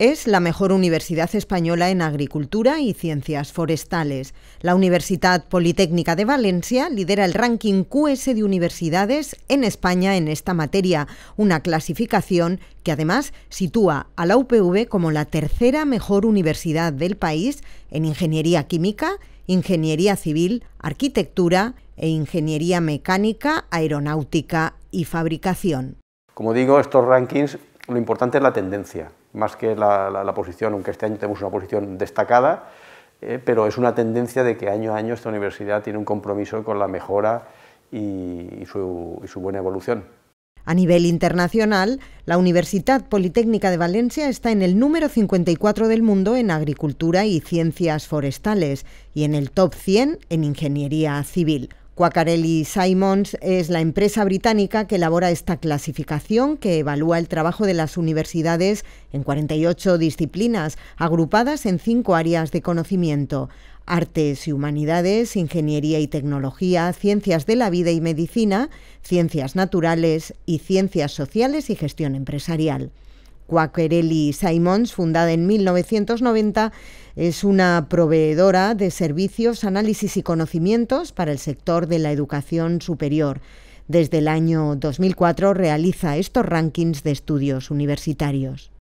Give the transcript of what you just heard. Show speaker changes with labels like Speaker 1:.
Speaker 1: Es la mejor universidad española en agricultura y ciencias forestales. La Universidad Politécnica de Valencia lidera el ranking QS de universidades en España en esta materia, una clasificación que además sitúa a la UPV como la tercera mejor universidad del país en ingeniería química, ingeniería civil, arquitectura e ingeniería mecánica, aeronáutica y fabricación.
Speaker 2: Como digo, estos rankings lo importante es la tendencia, más que la, posición, aunque este año tenemos una posición destacada, eh, pero es una tendencia de que año a año esta universidad tiene un compromiso con la mejora y, su, y su buena evolución.
Speaker 1: A nivel internacional, la Universidad Politécnica de Valencia está en el número 54 del mundo en agricultura y ciencias forestales y en el top 100 en ingeniería civil. Quacarelli Simons es la empresa británica que elabora esta clasificación que evalúa el trabajo de las universidades en 48 disciplinas, agrupadas en cinco áreas de conocimiento. Artes y Humanidades, Ingeniería y Tecnología, Ciencias de la Vida y Medicina, Ciencias Naturales y Ciencias Sociales y Gestión Empresarial. Quaquerelli Simons, fundada en 1990, es una proveedora de servicios, análisis y conocimientos para el sector de la educación superior. Desde el año 2004 realiza estos rankings de estudios universitarios.